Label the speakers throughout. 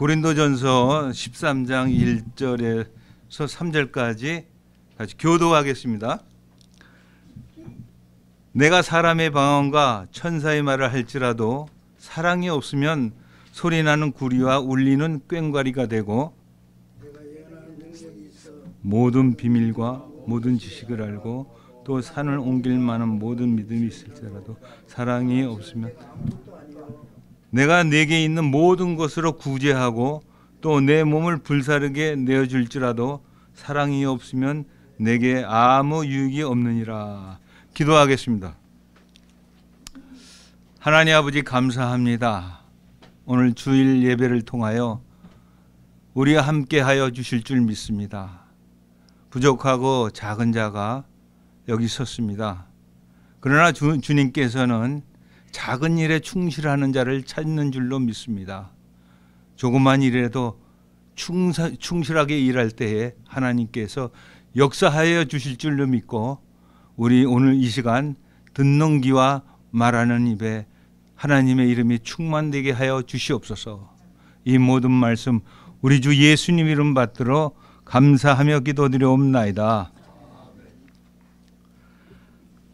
Speaker 1: 고린도전서 13장 1절에서 3절까지 같이 교도하겠습니다. 내가 사람의 방언과 천사의 말을 할지라도 사랑이 없으면 소리나는 구리와 울리는 꽹과리가 되고 모든 비밀과 모든 지식을 알고 또 산을 옮길 만한 모든 믿음이 있을지라도 사랑이 없으면 내가 내게 있는 모든 것으로 구제하고 또 내 몸을 불사르게 내어줄지라도 사랑이 없으면 내게 아무 유익이 없느니라. 기도하겠습니다. 하나님 아버지 감사합니다. 오늘 주일 예배를 통하여 우리 함께 하여 주실 줄 믿습니다. 부족하고 작은 자가 여기 섰습니다. 그러나 주, 주님께서는 작은 일에 충실하는 자를 찾는 줄로 믿습니다. 조그만 일에도 충사, 충실하게 일할 때에 하나님께서 역사하여 주실 줄로 믿고 우리 오늘 이 시간 듣는 귀와 말하는 입에 하나님의 이름이 충만되게 하여 주시옵소서. 이 모든 말씀 우리 주 예수님 이름 받들어 감사하며 기도드려옵나이다.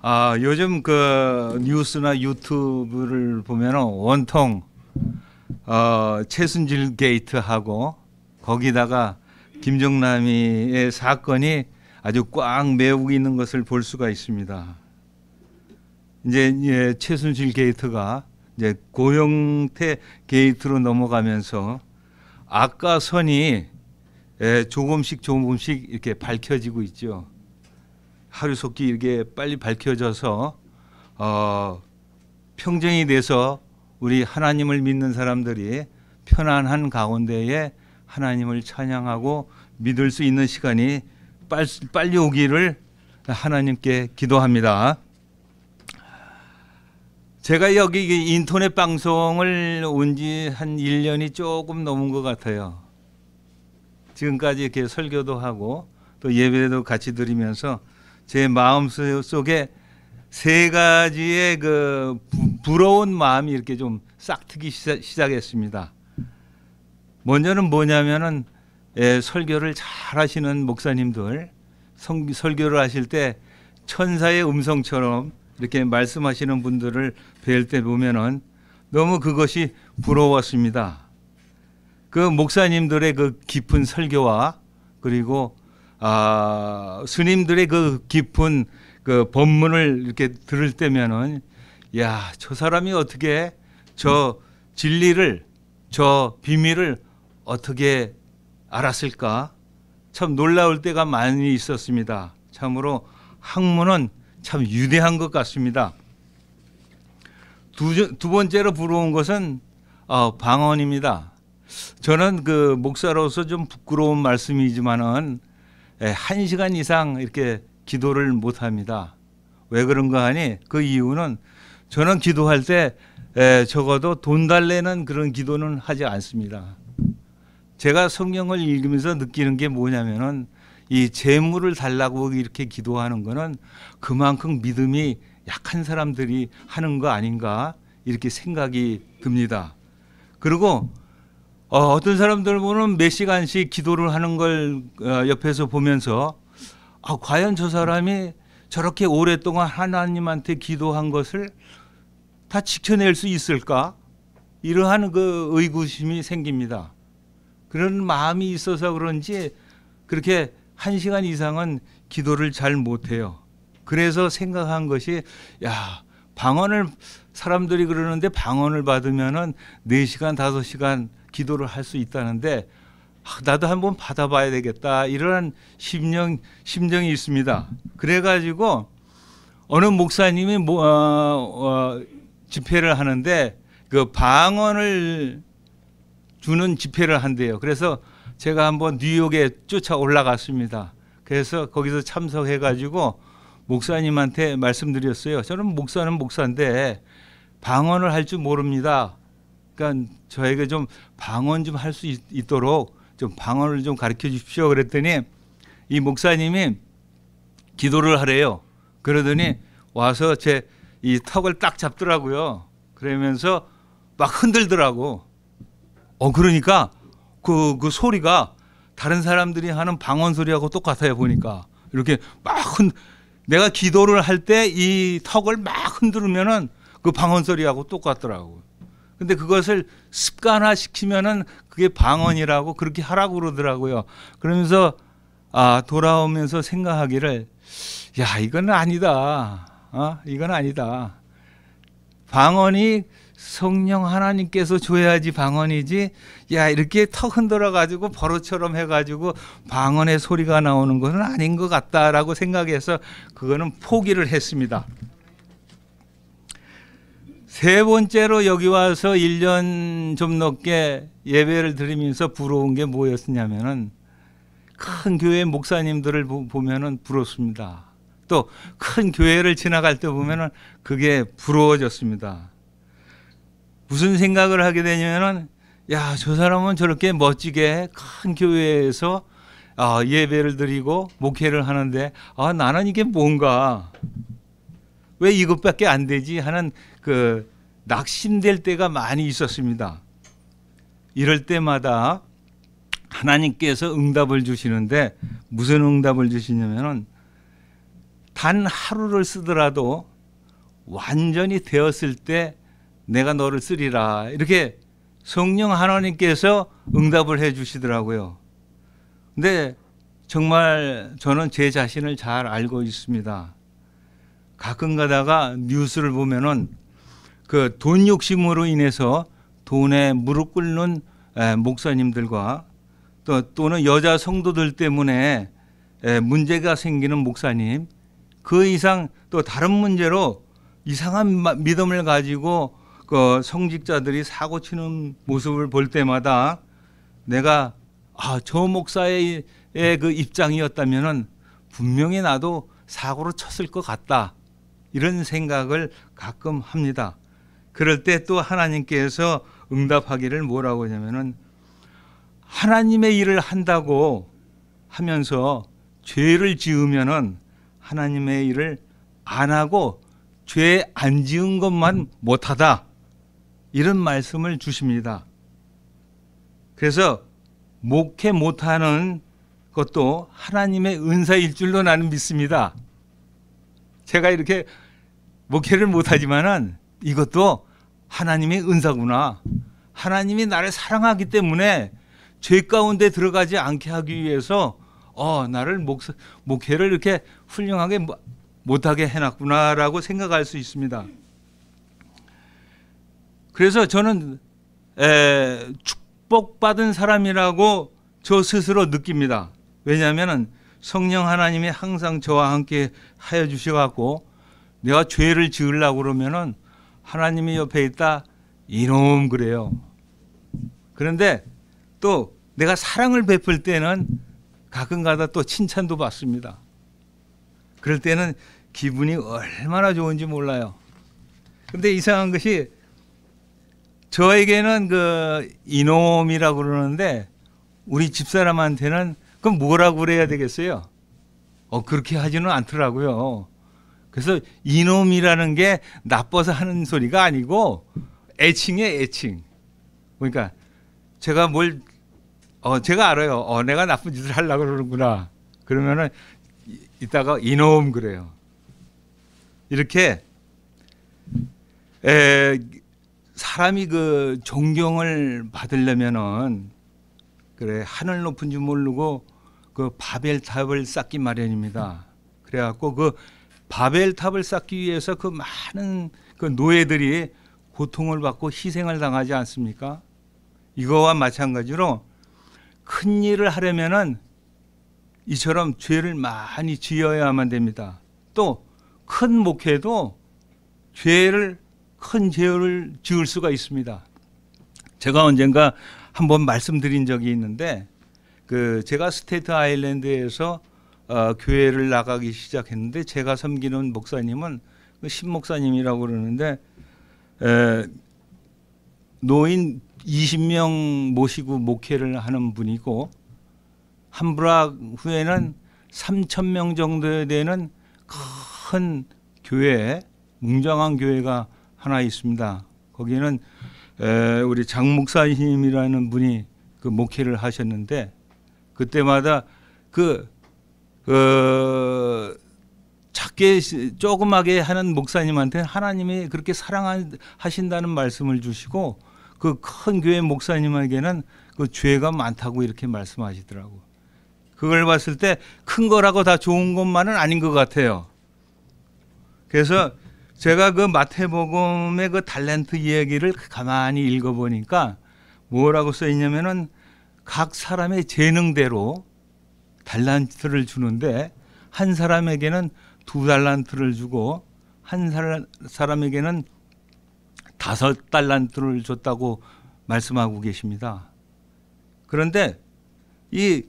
Speaker 1: 아, 요즘 그 뉴스나 유튜브를 보면은 원통 어, 최순실 게이트하고 거기다가 김정남이의 사건이 아주 꽉메우고 있는 것을 볼 수가 있습니다. 이제 예, 최순실 게이트가 이제 고영태 게이트로 넘어가면서 아까 선이 예, 조금씩 조금씩 이렇게 밝혀지고 있죠. 하루속히 이렇게 빨리 밝혀져서 어, 평정이 돼서 우리 하나님을 믿는 사람들이 편안한 가운데에 하나님을 찬양하고 믿을 수 있는 시간이 빨리, 오기를 하나님께 기도합니다. 제가 여기 인터넷 방송을 온 지 한 1년이 조금 넘은 것 같아요. 지금까지 이렇게 설교도 하고 또 예배도 같이 드리면서 제 마음 속에 세 가지의 그 부러운 마음이 이렇게 좀 싹트기 시작했습니다. 먼저는 뭐냐면은 예, 설교를 잘 하시는 목사님들 성, 설교를 하실 때 천사의 음성처럼 이렇게 말씀하시는 분들을 뵐 때 보면은 너무 그것이 부러웠습니다. 그 목사님들의 그 깊은 설교와 그리고 아, 스님들의 그 깊은 그 법문을 이렇게 들을 때면은 야, 저 사람이 어떻게 저 진리를 저 비밀을 어떻게 알았을까? 참 놀라울 때가 많이 있었습니다. 참으로 학문은 참 유대한 것 같습니다. 두, 두 번째로 부러운 것은 어, 방언입니다. 저는 그 목사로서 좀 부끄러운 말씀이지만은 예, 한 시간 이상 이렇게 기도를 못 합니다. 왜 그런가 하니 그 이유는 저는 기도할 때 예, 적어도 돈 달래는 그런 기도는 하지 않습니다. 제가 성경을 읽으면서 느끼는 게 뭐냐면은 이 재물을 달라고 이렇게 기도하는 거는 그만큼 믿음이 약한 사람들이 하는 거 아닌가 이렇게 생각이 듭니다. 그리고 어, 어떤 사람들 보면 몇 시간씩 기도를 하는 걸 어, 옆에서 보면서 아, 과연 저 사람이 저렇게 오랫동안 하나님한테 기도한 것을 다 지켜낼 수 있을까? 이러한 그 의구심이 생깁니다. 그런 마음이 있어서 그런지 그렇게 한 시간 이상은 기도를 잘 못해요. 그래서 생각한 것이 야 방언을 사람들이 그러는데 방언을 받으면은 4시간 5시간 기도를 할 수 있다는데 아, 나도 한번 받아봐야 되겠다 이러 심령 심정이 있습니다. 그래가지고 어느 목사님이 뭐, 어, 어, 집회를 하는데 그 방언을 주는 집회를 한대요. 그래서 제가 한번 뉴욕에 쫓아 올라갔습니다. 그래서 거기서 참석해가지고 목사님한테 말씀드렸어요. 저는 목사는 목사인데 방언을 할 줄 모릅니다. 그러니까 저에게 좀 방언 좀 할 수 있도록 좀 방언을 좀 가르쳐 주십시오. 그랬더니 이 목사님이 기도를 하래요. 그러더니 와서 제 이 턱을 딱 잡더라고요. 그러면서 막 흔들더라고. 어 그러니까 그그 그 소리가 다른 사람들이 하는 방언 소리하고 똑같아요 보니까 이렇게 막 흔, 내가 기도를 할 때 이 턱을 막 흔들으면은 그 방언 소리하고 똑같더라고. 요 근데 그것을 습관화시키면은 그게 방언이라고 그렇게 하라고 그러더라고요. 그러면서 아, 돌아오면서 생각하기를 야, 이건 아니다. 어? 이건 아니다. 방언이 성령 하나님께서 줘야지 방언이지. 야, 이렇게 턱 흔들어 가지고 버릇처럼 해 가지고 방언의 소리가 나오는 것은 아닌 것 같다라고 생각해서 그거는 포기를 했습니다. 세 번째로 여기 와서 1년 좀 넘게 예배를 드리면서 부러운 게 뭐였냐면은 큰 교회 목사님들을 보면은 부럽습니다. 또 큰 교회를 지나갈 때 보면은 그게 부러워졌습니다. 무슨 생각을 하게 되냐면은 야, 저 사람은 저렇게 멋지게 큰 교회에서 아, 예배를 드리고 목회를 하는데 아, 나는 이게 뭔가 왜 이것밖에 안 되지 하는 그 낙심될 때가 많이 있었습니다. 이럴 때마다 하나님께서 응답을 주시는데 무슨 응답을 주시냐면은 단 하루를 쓰더라도 완전히 되었을 때 내가 너를 쓰리라 이렇게 성령 하나님께서 응답을 해 주시더라고요. 근데 정말 저는 제 자신을 잘 알고 있습니다. 가끔 가다가 뉴스를 보면은 그 돈 욕심으로 인해서 돈에 무릎 꿇는 목사님들과 또 또는 여자 성도들 때문에 문제가 생기는 목사님 그 이상 또 다른 문제로 이상한 믿음을 가지고 그 성직자들이 사고 치는 모습을 볼 때마다 내가 아, 저 목사의 그 입장이었다면은 분명히 나도 사고로 쳤을 것 같다. 이런 생각을 가끔 합니다. 그럴 때 또 하나님께서 응답하기를 뭐라고 하냐면은 하나님의 일을 한다고 하면서 죄를 지으면은 하나님의 일을 안 하고 죄 안 지은 것만 못하다 이런 말씀을 주십니다. 그래서 목회 못하는 것도 하나님의 은사일 줄로 나는 믿습니다. 제가 이렇게 목회를 뭐 못하지만은 이것도 하나님의 은사구나. 하나님이 나를 사랑하기 때문에 죄 가운데 들어가지 않게 하기 위해서 어 나를 목, 목회를 이렇게 훌륭하게 뭐, 못하게 해놨구나라고 생각할 수 있습니다. 그래서 저는 에, 축복받은 사람이라고 저 스스로 느낍니다. 왜냐하면 성령 하나님이 항상 저와 함께 하여 주셔갖고 내가 죄를 지으려고 그러면은 하나님이 옆에 있다 이놈 그래요. 그런데 또 내가 사랑을 베풀 때는 가끔가다 또 칭찬도 받습니다. 그럴 때는 기분이 얼마나 좋은지 몰라요. 근데 이상한 것이 저에게는 그 이놈이라고 그러는데 우리 집사람한테는 그럼 뭐라고 그래야 되겠어요? 어, 그렇게 하지는 않더라고요. 그래서 이놈이라는 게 나빠서 하는 소리가 아니고 애칭이에요, 애칭. 그러니까 제가 뭘, 어, 제가 알아요. 어, 내가 나쁜 짓을 하려고 그러는구나. 그러면은 이따가 이놈 그래요. 이렇게 에, 사람이 그 존경을 받으려면은 그래 하늘 높은 줄 모르고 그 바벨탑을 쌓기 마련입니다. 그래갖고 그 바벨탑을 쌓기 위해서 그 많은 그 노예들이 고통을 받고 희생을 당하지 않습니까? 이거와 마찬가지로 큰 일을 하려면은 이처럼 죄를 많이 지어야만 됩니다. 또 큰 목회도 죄를 큰 죄를 지을 수가 있습니다. 제가 언젠가 한 번 말씀드린 적이 있는데 그 제가 스테이트 아일랜드에서 어, 교회를 나가기 시작했는데 제가 섬기는 목사님은 그 신 목사님이라고 그러는데 에, 노인 20명 모시고 목회를 하는 분이고 함부락 후에는 3천 명 정도에 되는 큰 교회, 웅장한 교회가 하나 있습니다. 거기는 에, 우리 장 목사님이라는 분이 그 목회를 하셨는데 그때마다 그그 작게 조그맣게 하는 목사님한테 하나님이 그렇게 사랑하신다는 말씀을 주시고 그 큰 교회 목사님에게는 그 죄가 많다고 이렇게 말씀하시더라고. 그걸 봤을 때 큰 거라고 다 좋은 것만은 아닌 것 같아요. 그래서 제가 그 마태복음의 그 달란트 이야기를 가만히 읽어보니까 뭐라고 써 있냐면은 각 사람의 재능대로 달란트를 주는데 한 사람에게는 두 달란트를 주고 한 사람에게는 다섯 달란트를 줬다고 말씀하고 계십니다. 그런데 이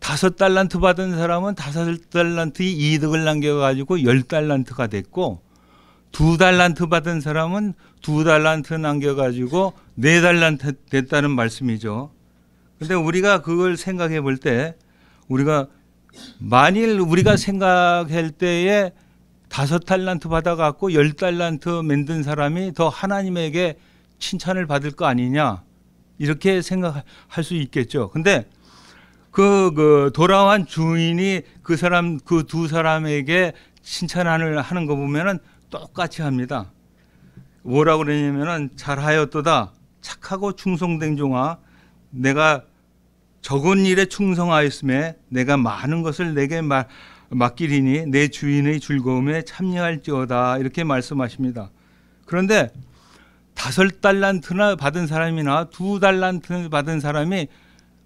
Speaker 1: 다섯 달란트 받은 사람은 다섯 달란트의 이득을 남겨가지고 열 달란트가 됐고 두 달란트 받은 사람은 두 달란트 남겨가지고 네 달란트 됐다는 말씀이죠. 그런데 우리가 그걸 생각해 볼때 우리가 만일 우리가 생각할 때에 다섯 탈란트 받아갖고 열탈란트 만든 사람이 더 하나님에게 칭찬을 받을 거 아니냐 이렇게 생각할 수 있겠죠. 근데 그, 그 돌아온 주인이 그 사람 그 두 사람에게 칭찬을 하는 거 보면은 똑같이 합니다. 뭐라고 그러냐면은 잘하였도다 착하고 충성된 종아 내가 적은 일에 충성하였음에 내가 많은 것을 내게 말, 맡기리니 내 주인의 즐거움에 참여할지어다 이렇게 말씀하십니다. 그런데 다섯 달란트나 받은 사람이나 두 달란트를 받은 사람이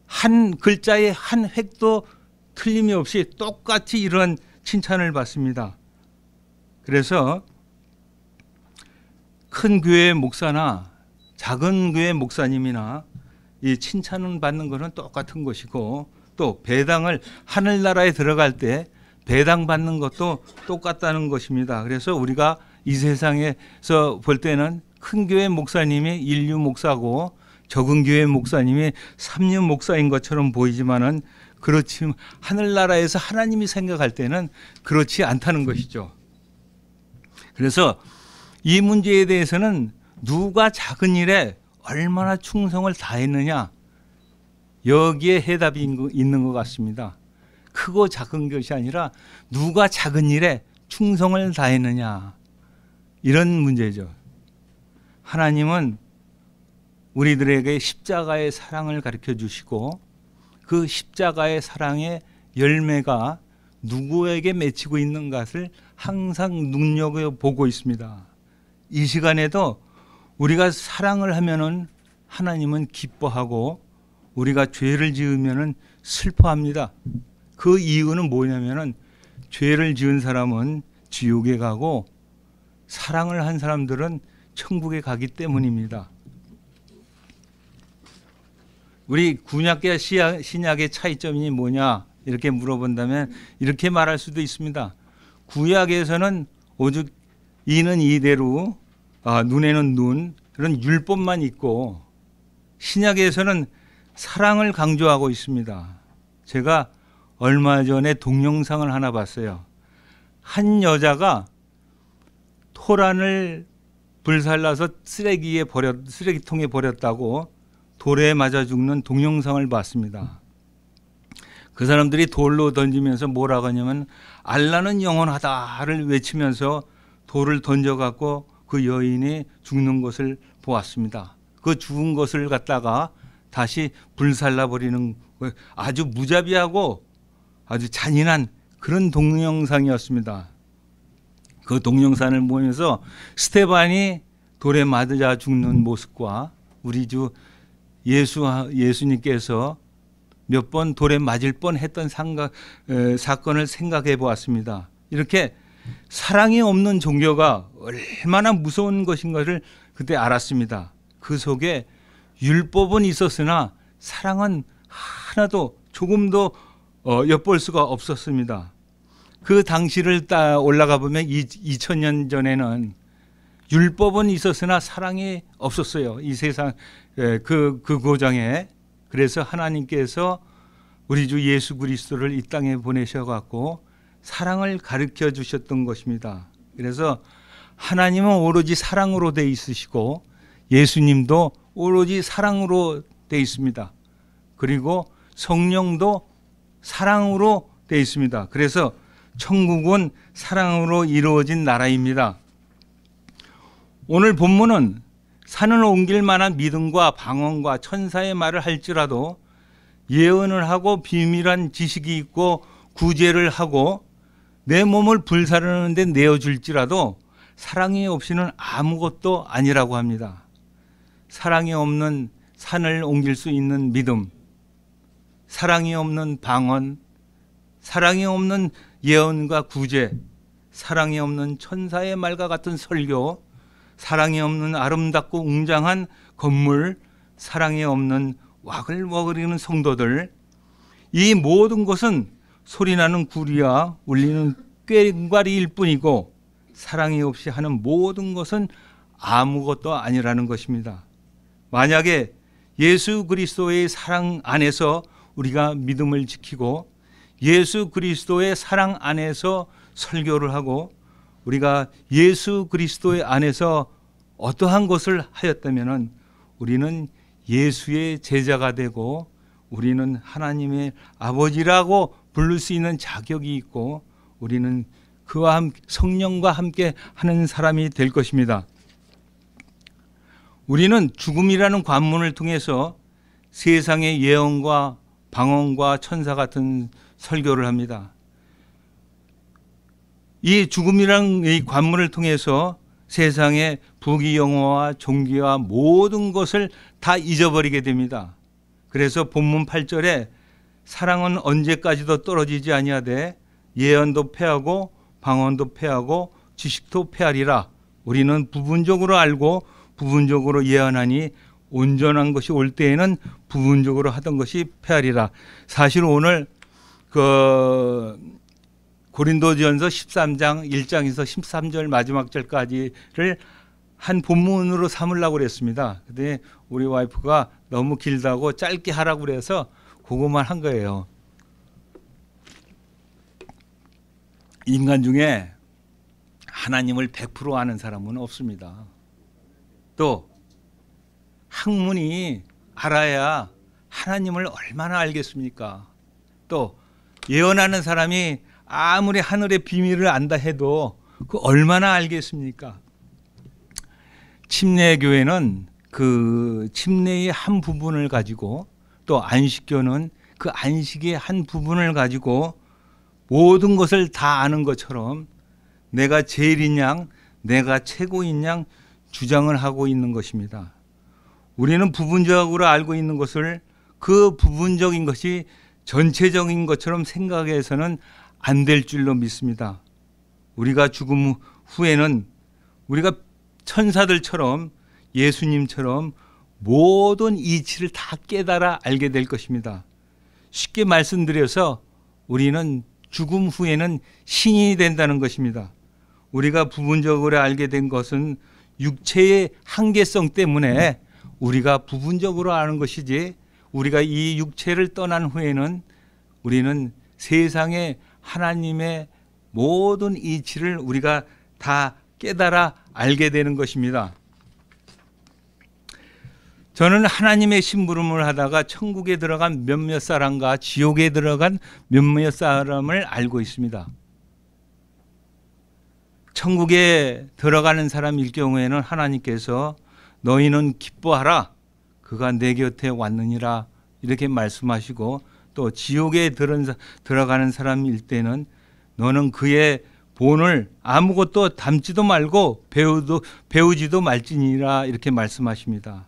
Speaker 1: 한 글자의 한 획도 틀림이 없이 똑같이 이런 칭찬을 받습니다. 그래서 큰 교회 목사나 작은 교회 목사님이나 이 칭찬을 받는 것은 똑같은 것이고 또 배당을 하늘나라에 들어갈 때 배당 받는 것도 똑같다는 것입니다. 그래서 우리가 이 세상에서 볼 때는 큰 교회 목사님이 인류 목사고 적은 교회 목사님이 삼류 목사인 것처럼 보이지만은 그렇지 하늘나라에서 하나님이 생각할 때는 그렇지 않다는 것이죠. 그래서 이 문제에 대해서는 누가 작은 일에 얼마나 충성을 다했느냐 여기에 해답이 있는 것 같습니다. 크고 작은 것이 아니라 누가 작은 일에 충성을 다했느냐 이런 문제죠. 하나님은 우리들에게 십자가의 사랑을 가르쳐 주시고 그 십자가의 사랑의 열매가 누구에게 맺히고 있는 것을 항상 눈여겨보고 있습니다. 이 시간에도 우리가 사랑을 하면은 하나님은 기뻐하고 우리가 죄를 지으면은 슬퍼합니다. 그 이유는 뭐냐면은 죄를 지은 사람은 지옥에 가고 사랑을 한 사람들은 천국에 가기 때문입니다. 우리 구약과 신약의 차이점이 뭐냐 이렇게 물어본다면 이렇게 말할 수도 있습니다. 구약에서는 오죽 이는 이대로 아, 눈에는 눈 그런 율법만 있고 신약에서는 사랑을 강조하고 있습니다. 제가 얼마 전에 동영상을 하나 봤어요. 한 여자가 토란을 불살라서 쓰레기에 버렸 쓰레기통에 버렸다고 돌에 맞아 죽는 동영상을 봤습니다. 그 사람들이 돌로 던지면서 뭐라고 하냐면 알라는 영원하다를 외치면서 돌을 던져 갖고 그 여인이 죽는 것을 보았습니다. 그 죽은 것을 갖다가 다시 불살라 버리는 아주 무자비하고 아주 잔인한 그런 동영상이었습니다. 그 동영상을 보면서 스테반이 돌에 맞아 죽는 모습과 우리 주 예수 예수님께서 몇 번 돌에 맞을 뻔했던 상가, 에, 사건을 생각해 보았습니다. 이렇게 사랑이 없는 종교가 얼마나 무서운 것인가를 그때 알았습니다. 그 속에 율법은 있었으나 사랑은 하나도 조금도 어, 엿볼 수가 없었습니다. 그 당시를 따 올라가 보면 2000년 전에는 율법은 있었으나 사랑이 없었어요. 이 세상 그그 예, 그 고장에 그래서 하나님께서 우리 주 예수 그리스도를 이 땅에 보내셔 갖고 사랑을 가르쳐 주셨던 것입니다. 그래서 하나님은 오로지 사랑으로 돼 있으시고 예수님도 오로지 사랑으로 돼 있습니다. 그리고 성령도 사랑으로 돼 있습니다. 그래서 천국은 사랑으로 이루어진 나라입니다. 오늘 본문은 산을 옮길 만한 믿음과 방언과 천사의 말을 할지라도 예언을 하고 비밀한 지식이 있고 구제를 하고 내 몸을 불사르는데 내어줄지라도 사랑이 없이는 아무것도 아니라고 합니다. 사랑이 없는 산을 옮길 수 있는 믿음, 사랑이 없는 방언, 사랑이 없는 예언과 구제, 사랑이 없는 천사의 말과 같은 설교, 사랑이 없는 아름답고 웅장한 건물, 사랑이 없는 와글와글이는 성도들, 이 모든 것은 소리나는 구리와 울리는 꾀과리일 뿐이고 사랑이 없이 하는 모든 것은 아무것도 아니라는 것입니다. 만약에 예수 그리스도의 사랑 안에서 우리가 믿음을 지키고 예수 그리스도의 사랑 안에서 설교를 하고 우리가 예수 그리스도의 안에서 어떠한 것을 하였다면 우리는 예수의 제자가 되고 우리는 하나님의 아버지라고 부를 수 있는 자격이 있고 우리는 그와 함께 성령과 함께 하는 사람이 될 것입니다. 우리는 죽음이라는 관문을 통해서 세상의 예언과 방언과 천사 같은 설교를 합니다. 이 죽음이라는 이 관문을 통해서 세상의 부귀영화와 종기와 모든 것을 다 잊어버리게 됩니다. 그래서 본문 8절에 사랑은 언제까지도 떨어지지 아니하되 예언도 패하고 방언도 패하고 지식도 패하리라. 우리는 부분적으로 알고 부분적으로 예언하니 온전한 것이 올 때에는 부분적으로 하던 것이 패하리라. 사실 오늘 그 고린도전서 13장 1장에서 13절 마지막 절까지를 한 본문으로 삼으려고 그랬습니다. 근데 우리 와이프가 너무 길다고 짧게 하라고 그래서 그것만 한 거예요. 인간 중에 하나님을 100% 아는 사람은 없습니다. 또 학문이 알아야 하나님을 얼마나 알겠습니까? 또 예언하는 사람이 아무리 하늘의 비밀을 안다 해도 그 얼마나 알겠습니까? 침례 교회는 그 침례의 한 부분을 가지고 또 안식교는 그 안식의 한 부분을 가지고 모든 것을 다 아는 것처럼 내가 제일인 양, 내가 최고인 양 주장을 하고 있는 것입니다. 우리는 부분적으로 알고 있는 것을 그 부분적인 것이 전체적인 것처럼 생각해서는 안 될 줄로 믿습니다. 우리가 죽음 후에는 우리가 천사들처럼 예수님처럼 모든 이치를 다 깨달아 알게 될 것입니다. 쉽게 말씀드려서 우리는 죽음 후에는 신인이 된다는 것입니다. 우리가 부분적으로 알게 된 것은 육체의 한계성 때문에 우리가 부분적으로 아는 것이지 우리가 이 육체를 떠난 후에는 우리는 세상의 하나님의 모든 이치를 우리가 다 깨달아 알게 되는 것입니다. 저는 하나님의 심부름을 하다가 천국에 들어간 몇몇 사람과 지옥에 들어간 몇몇 사람을 알고 있습니다. 천국에 들어가는 사람일 경우에는 하나님께서 너희는 기뻐하라. 그가 내 곁에 왔느니라. 이렇게 말씀하시고 또 지옥에 들어가는 사람일 때는 너는 그의 본을 아무것도 담지도 말고 배우도, 배우지도 말지니라. 이렇게 말씀하십니다.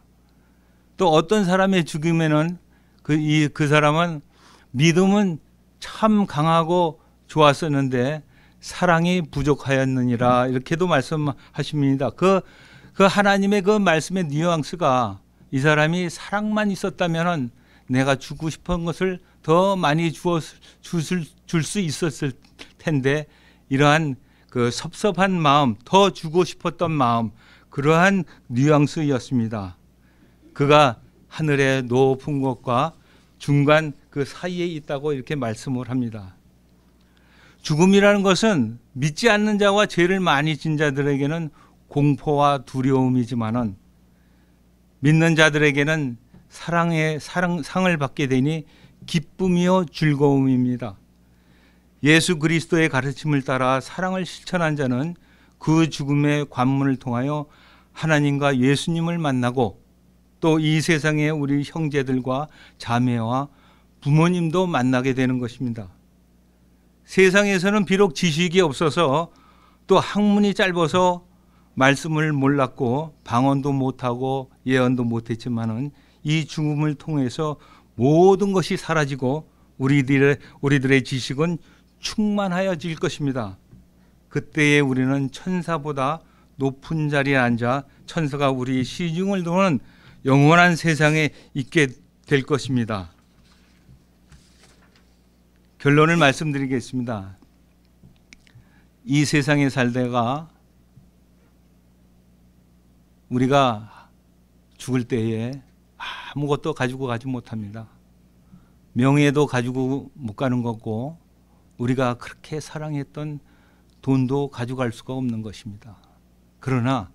Speaker 1: 또 어떤 사람의 죽음에는 그, 이, 그 사람은 믿음은 참 강하고 좋았었는데 사랑이 부족하였느니라 이렇게도 말씀하십니다. 그, 그 하나님의 그 말씀의 뉘앙스가 이 사람이 사랑만 있었다면 내가 주고 싶은 것을 더 많이 줄 수 있었을 텐데 이러한 그 섭섭한 마음, 더 주고 싶었던 마음, 그러한 뉘앙스였습니다. 그가 하늘의 높은 것과 중간 그 사이에 있다고 이렇게 말씀을 합니다. 죽음이라는 것은 믿지 않는 자와 죄를 많이 진 자들에게는 공포와 두려움이지만은 믿는 자들에게는 사랑의 사랑 상을 받게 되니 기쁨이요 즐거움입니다. 예수 그리스도의 가르침을 따라 사랑을 실천한 자는 그 죽음의 관문을 통하여 하나님과 예수님을 만나고 또이세상에 우리 형제들과 자매와 부모님도 만나게 되는 것입니다. 세상에서는 비록 지식이 없어서 또 학문이 짧아서 말씀을 몰랐고 방언도 못하고 예언도 못했지만은 이 죽음을 통해서 모든 것이 사라지고 우리들의 우리들의 지식은 충만하여질 것입니다. 그때에 우리는 천사보다 높은 자리에 앉아 천사가 우리 시중을 도는 영원한 세상에 있게 될 것입니다. 결론을 말씀드리겠습니다. 이 세상에 살다가 우리가 죽을 때에 아무것도 가지고 가지 못합니다. 명예도 가지고 못 가는 거고 우리가 그렇게 사랑했던 돈도 가져갈 수가 없는 것입니다. 그러나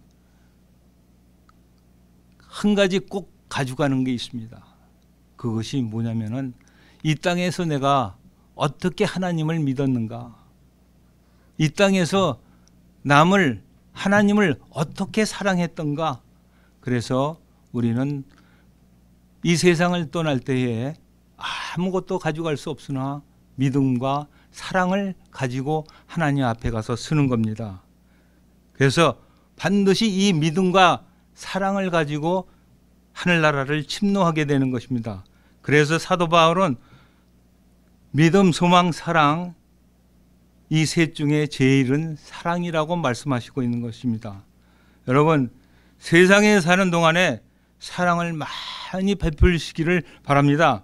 Speaker 1: 한 가지 꼭 가져가는 게 있습니다. 그것이 뭐냐면은 이 땅에서 내가 어떻게 하나님을 믿었는가? 이 땅에서 남을 하나님을 어떻게 사랑했던가? 그래서 우리는 이 세상을 떠날 때에 아무것도 가져갈 수 없으나 믿음과 사랑을 가지고 하나님 앞에 가서 쓰는 겁니다. 그래서 반드시 이 믿음과 사랑을 가지고 하늘나라를 침노하게 되는 것입니다. 그래서 사도 바울은 믿음, 소망, 사랑 이 셋 중에 제일은 사랑이라고 말씀하시고 있는 것입니다. 여러분 세상에 사는 동안에 사랑을 많이 베풀시기를 바랍니다.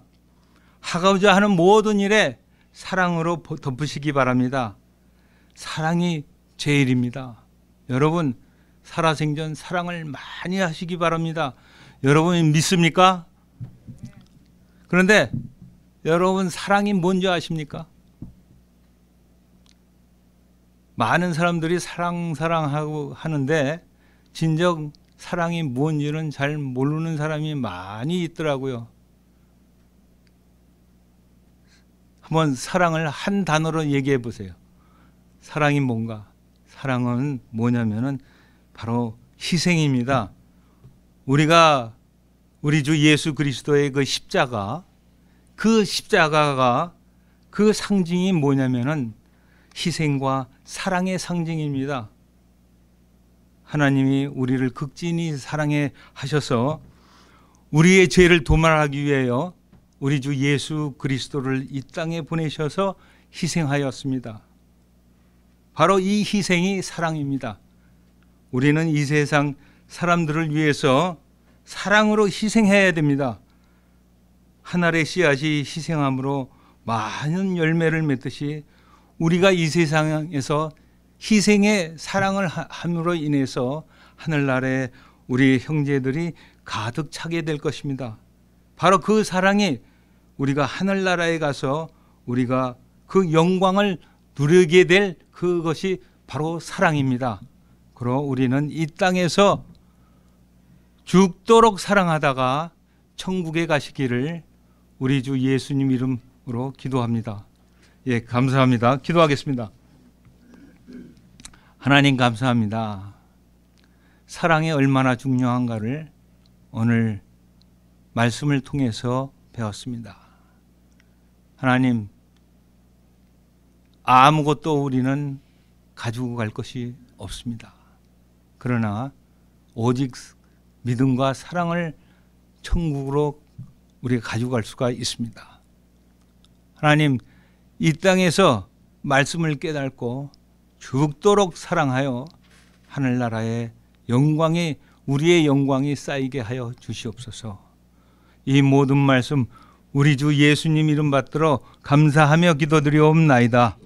Speaker 1: 하고자 하는 모든 일에 사랑으로 덮으시기 바랍니다. 사랑이 제일입니다. 여러분 살아생전 사랑을 많이 하시기 바랍니다. 여러분 믿습니까? 그런데 여러분 사랑이 뭔지 아십니까? 많은 사람들이 사랑 사랑하고 하는데 진정 사랑이 뭔지는 잘 모르는 사람이 많이 있더라고요. 한번 사랑을 한 단어로 얘기해 보세요. 사랑이 뭔가? 사랑은 뭐냐면은 바로 희생입니다. 우리가 우리 주 예수 그리스도의 그 십자가 그 십자가가 그 상징이 뭐냐면은 희생과 사랑의 상징입니다. 하나님이 우리를 극진히 사랑해 하셔서 우리의 죄를 도말하기 위하여 우리 주 예수 그리스도를 이 땅에 보내셔서 희생하였습니다. 바로 이 희생이 사랑입니다. 우리는 이 세상 사람들을 위해서 사랑으로 희생해야 됩니다. 한 알의 씨앗이 희생함으로 많은 열매를 맺듯이 우리가 이 세상에서 희생의 사랑을 함으로 인해서 하늘나라에 우리 형제들이 가득 차게 될 것입니다. 바로 그 사랑이 우리가 하늘나라에 가서 우리가 그 영광을 누리게 될 그것이 바로 사랑입니다. 그러 우리는 이 땅에서 죽도록 사랑하다가 천국에 가시기를 우리 주 예수님 이름으로 기도합니다. 예, 감사합니다. 기도하겠습니다. 하나님 감사합니다. 사랑이 얼마나 중요한가를 오늘 말씀을 통해서 배웠습니다. 하나님, 아무것도 우리는 가지고 갈 것이 없습니다. 그러나 오직 믿음과 사랑을 천국으로 우리가 가져갈 수가 있습니다. 하나님, 이 땅에서 말씀을 깨닫고 죽도록 사랑하여 하늘나라의 영광이 우리의 영광이 쌓이게 하여 주시옵소서. 이 모든 말씀 우리 주 예수님 이름 받들어 감사하며 기도드리옵나이다.